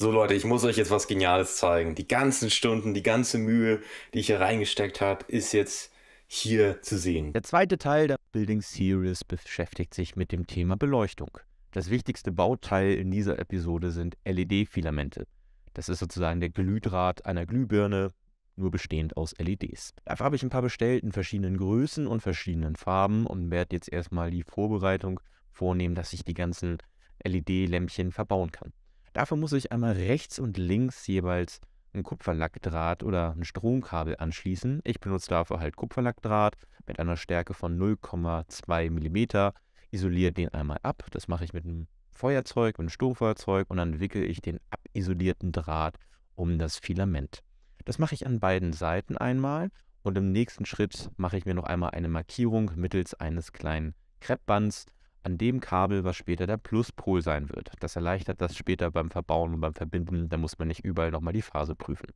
so Leute, ich muss euch jetzt was Geniales zeigen. Die ganzen Stunden, die ganze Mühe, die ich hier reingesteckt habe, ist jetzt hier zu sehen. Der zweite Teil der Building Series beschäftigt sich mit dem Thema Beleuchtung. Das wichtigste Bauteil in dieser Episode sind LED-Filamente. Das ist sozusagen der Glühdraht einer Glühbirne, nur bestehend aus LEDs. Dafür habe ich ein paar bestellt in verschiedenen Größen und verschiedenen Farben und werde jetzt erstmal die Vorbereitung vornehmen, dass ich die ganzen LED-Lämpchen verbauen kann. Dafür muss ich einmal rechts und links jeweils ein Kupferlackdraht oder ein Stromkabel anschließen. Ich benutze dafür halt Kupferlackdraht mit einer Stärke von 0,2 mm, isoliere den einmal ab. Das mache ich mit einem Feuerzeug, mit einem Stromfeuerzeug und dann wickele ich den abisolierten Draht um das Filament. Das mache ich an beiden Seiten einmal und im nächsten Schritt mache ich mir noch einmal eine Markierung mittels eines kleinen Kreppbands an dem Kabel, was später der Pluspol sein wird. Das erleichtert das später beim Verbauen und beim Verbinden, da muss man nicht überall nochmal die Phase prüfen.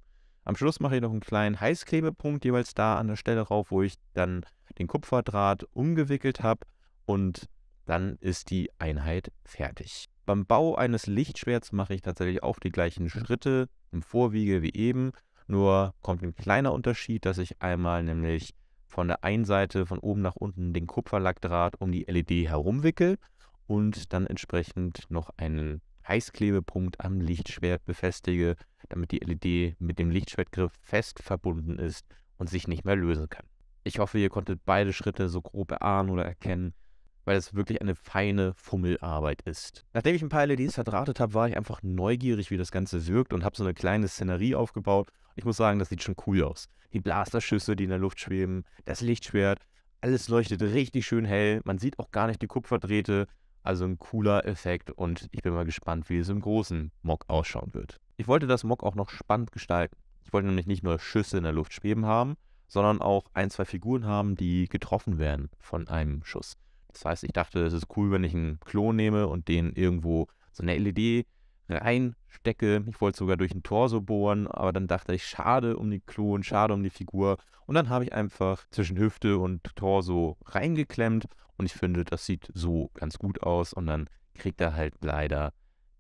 Am Schluss mache ich noch einen kleinen Heißklebepunkt jeweils da an der Stelle rauf, wo ich dann den Kupferdraht umgewickelt habe und dann ist die Einheit fertig. Beim Bau eines Lichtschwerts mache ich tatsächlich auch die gleichen Schritte im Vorwiege wie eben, nur kommt ein kleiner Unterschied, dass ich einmal nämlich von der einen Seite von oben nach unten den Kupferlackdraht um die LED herumwickel und dann entsprechend noch einen Heißklebepunkt am Lichtschwert befestige, damit die LED mit dem Lichtschwertgriff fest verbunden ist und sich nicht mehr lösen kann. Ich hoffe, ihr konntet beide Schritte so grob erahnen oder erkennen, weil es wirklich eine feine Fummelarbeit ist. Nachdem ich ein paar LEDs verdrahtet habe, war ich einfach neugierig, wie das Ganze wirkt und habe so eine kleine Szenerie aufgebaut ich muss sagen, das sieht schon cool aus. Die Blasterschüsse, die in der Luft schweben, das Lichtschwert, alles leuchtet richtig schön hell. Man sieht auch gar nicht die Kupferdrähte. Also ein cooler Effekt und ich bin mal gespannt, wie es im großen Mock ausschauen wird. Ich wollte das Mock auch noch spannend gestalten. Ich wollte nämlich nicht nur Schüsse in der Luft schweben haben, sondern auch ein, zwei Figuren haben, die getroffen werden von einem Schuss. Das heißt, ich dachte, es ist cool, wenn ich einen Klon nehme und den irgendwo so eine LED reinstecke. Ich wollte sogar durch den Torso bohren, aber dann dachte ich, schade um die Klon, schade um die Figur. Und dann habe ich einfach zwischen Hüfte und Torso reingeklemmt und ich finde, das sieht so ganz gut aus. Und dann kriegt er halt leider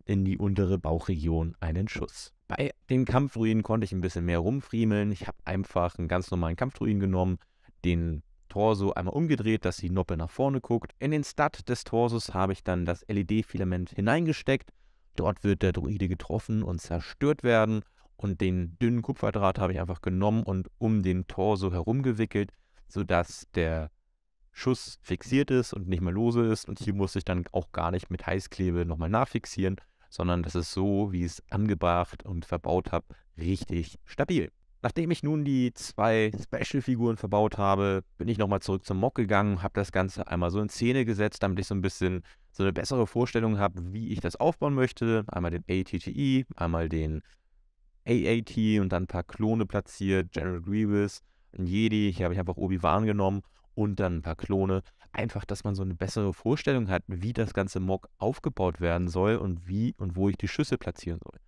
in die untere Bauchregion einen Schuss. Bei den Kampfruinen konnte ich ein bisschen mehr rumfriemeln. Ich habe einfach einen ganz normalen Kampfruin genommen, den Torso einmal umgedreht, dass die Noppe nach vorne guckt. In den Stat des Torsos habe ich dann das LED-Filament hineingesteckt Dort wird der Druide getroffen und zerstört werden. Und den dünnen Kupferdraht habe ich einfach genommen und um den Tor Torso herumgewickelt, sodass der Schuss fixiert ist und nicht mehr lose ist. Und hier muss ich dann auch gar nicht mit Heißklebe nochmal nachfixieren, sondern das ist so, wie ich es angebracht und verbaut habe, richtig stabil. Nachdem ich nun die zwei Special-Figuren verbaut habe, bin ich nochmal zurück zum Mock gegangen, habe das Ganze einmal so in Szene gesetzt, damit ich so ein bisschen so eine bessere Vorstellung habe, wie ich das aufbauen möchte. Einmal den ATTE, einmal den AAT und dann ein paar Klone platziert, General Grievous, ein Jedi, hier habe ich einfach Obi-Wan genommen und dann ein paar Klone. Einfach, dass man so eine bessere Vorstellung hat, wie das ganze Mock aufgebaut werden soll und wie und wo ich die Schüsse platzieren soll.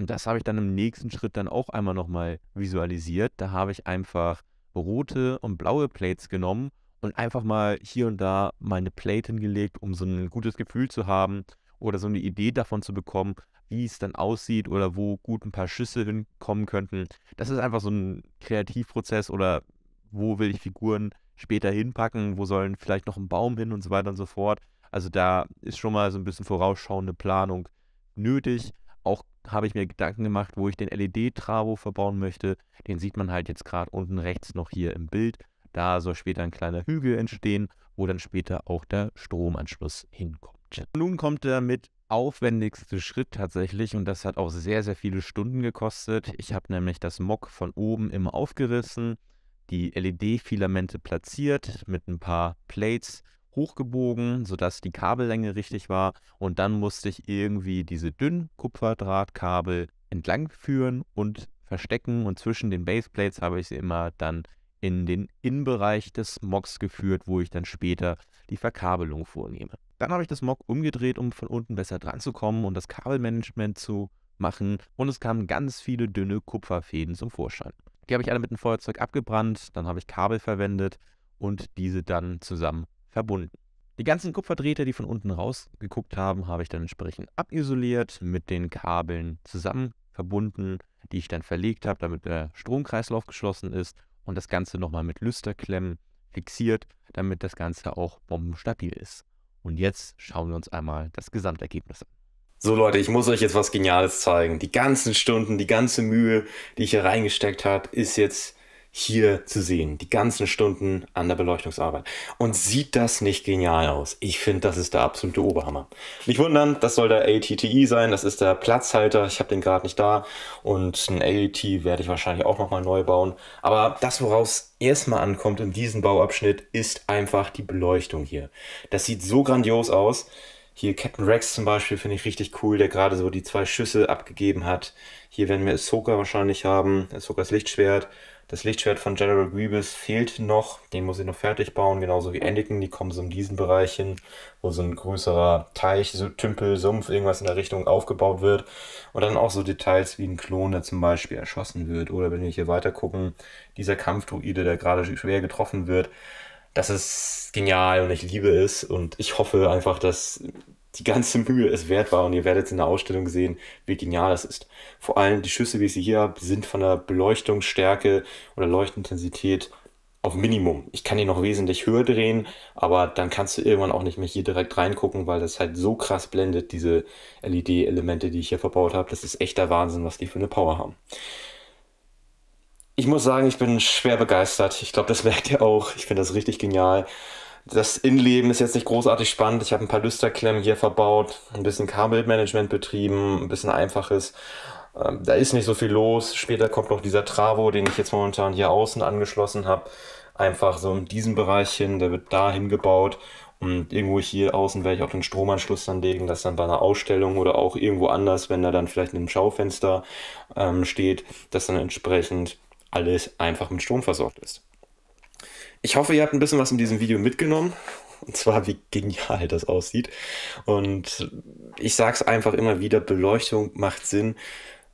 Und das habe ich dann im nächsten Schritt dann auch einmal nochmal visualisiert. Da habe ich einfach rote und blaue Plates genommen und einfach mal hier und da meine Plate hingelegt, um so ein gutes Gefühl zu haben oder so eine Idee davon zu bekommen, wie es dann aussieht oder wo gut ein paar Schüsse hinkommen könnten. Das ist einfach so ein Kreativprozess oder wo will ich Figuren später hinpacken, wo sollen vielleicht noch ein Baum hin und so weiter und so fort. Also da ist schon mal so ein bisschen vorausschauende Planung nötig, habe ich mir Gedanken gemacht, wo ich den LED-Travo verbauen möchte. Den sieht man halt jetzt gerade unten rechts noch hier im Bild. Da soll später ein kleiner Hügel entstehen, wo dann später auch der Stromanschluss hinkommt. Nun kommt der mit aufwendigste Schritt tatsächlich und das hat auch sehr, sehr viele Stunden gekostet. Ich habe nämlich das Mock von oben immer aufgerissen, die LED-Filamente platziert mit ein paar Plates hochgebogen, sodass die Kabellänge richtig war. Und dann musste ich irgendwie diese dünnen Kupferdrahtkabel entlangführen und verstecken. Und zwischen den Baseplates habe ich sie immer dann in den Innenbereich des Moks geführt, wo ich dann später die Verkabelung vornehme. Dann habe ich das Mock umgedreht, um von unten besser dran zu kommen und das Kabelmanagement zu machen. Und es kamen ganz viele dünne Kupferfäden zum Vorschein. Die habe ich alle mit dem Feuerzeug abgebrannt, dann habe ich Kabel verwendet und diese dann zusammen verbunden. Die ganzen Kupferdrähte, die von unten rausgeguckt haben, habe ich dann entsprechend abisoliert, mit den Kabeln zusammen verbunden, die ich dann verlegt habe, damit der Stromkreislauf geschlossen ist und das Ganze nochmal mit Lüsterklemmen fixiert, damit das Ganze auch bombenstabil ist. Und jetzt schauen wir uns einmal das Gesamtergebnis an. So Leute, ich muss euch jetzt was Geniales zeigen. Die ganzen Stunden, die ganze Mühe, die ich hier reingesteckt habe, ist jetzt hier zu sehen, die ganzen Stunden an der Beleuchtungsarbeit. Und sieht das nicht genial aus? Ich finde, das ist der absolute Oberhammer. Nicht wundern, das soll der ATTI e sein, das ist der Platzhalter, ich habe den gerade nicht da und ein AT werde ich wahrscheinlich auch nochmal neu bauen. Aber das, woraus erstmal ankommt in diesem Bauabschnitt, ist einfach die Beleuchtung hier. Das sieht so grandios aus. Hier Captain Rex zum Beispiel finde ich richtig cool, der gerade so die zwei Schüsse abgegeben hat. Hier werden wir Ahsoka wahrscheinlich haben, Ahsokas Lichtschwert das Lichtschwert von General Grievous fehlt noch, den muss ich noch fertig bauen, genauso wie Anakin, die kommen so in diesen Bereich hin, wo so ein größerer Teich, so Tümpel, Sumpf, irgendwas in der Richtung aufgebaut wird. Und dann auch so Details wie ein Klon, der zum Beispiel erschossen wird. Oder wenn wir hier weiter gucken, dieser Kampfdruide, der gerade schwer getroffen wird. Das ist genial und ich liebe es und ich hoffe einfach, dass die ganze Mühe es wert war und ihr werdet in der Ausstellung sehen, wie genial das ist. Vor allem die Schüsse, wie ich sie hier habe, sind von der Beleuchtungsstärke oder Leuchtintensität auf Minimum. Ich kann die noch wesentlich höher drehen, aber dann kannst du irgendwann auch nicht mehr hier direkt reingucken, weil das halt so krass blendet, diese LED-Elemente, die ich hier verbaut habe. Das ist echt der Wahnsinn, was die für eine Power haben. Ich muss sagen, ich bin schwer begeistert. Ich glaube, das merkt ihr auch. Ich finde das richtig genial. Das Innenleben ist jetzt nicht großartig spannend. Ich habe ein paar Lüsterklemmen hier verbaut, ein bisschen Kabelmanagement betrieben, ein bisschen einfaches. Ähm, da ist nicht so viel los. Später kommt noch dieser Travo, den ich jetzt momentan hier außen angeschlossen habe. Einfach so in diesem Bereich hin, der wird da hingebaut. Und irgendwo hier außen werde ich auch den Stromanschluss dann legen, dass dann bei einer Ausstellung oder auch irgendwo anders, wenn da dann vielleicht ein Schaufenster ähm, steht, dass dann entsprechend alles einfach mit Strom versorgt ist. Ich hoffe, ihr habt ein bisschen was in diesem Video mitgenommen. Und zwar, wie genial das aussieht. Und ich sage es einfach immer wieder, Beleuchtung macht Sinn.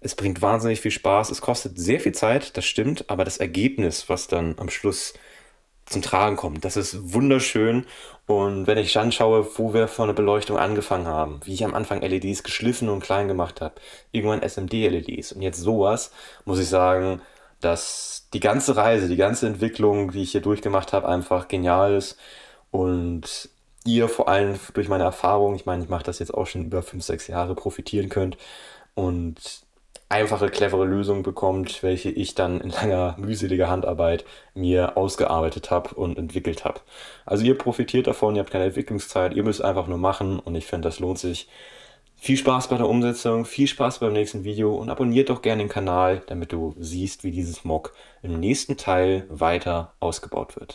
Es bringt wahnsinnig viel Spaß. Es kostet sehr viel Zeit, das stimmt. Aber das Ergebnis, was dann am Schluss zum Tragen kommt, das ist wunderschön. Und wenn ich dann schaue, wo wir von der Beleuchtung angefangen haben, wie ich am Anfang LEDs geschliffen und klein gemacht habe, irgendwann SMD-LEDs und jetzt sowas, muss ich sagen, dass die ganze Reise, die ganze Entwicklung, die ich hier durchgemacht habe, einfach genial ist und ihr vor allem durch meine Erfahrung, ich meine, ich mache das jetzt auch schon über 5, 6 Jahre, profitieren könnt und einfache, clevere Lösungen bekommt, welche ich dann in langer, mühseliger Handarbeit mir ausgearbeitet habe und entwickelt habe. Also ihr profitiert davon, ihr habt keine Entwicklungszeit, ihr müsst einfach nur machen und ich finde, das lohnt sich viel Spaß bei der Umsetzung, viel Spaß beim nächsten Video und abonniert doch gerne den Kanal, damit du siehst, wie dieses Mock im nächsten Teil weiter ausgebaut wird.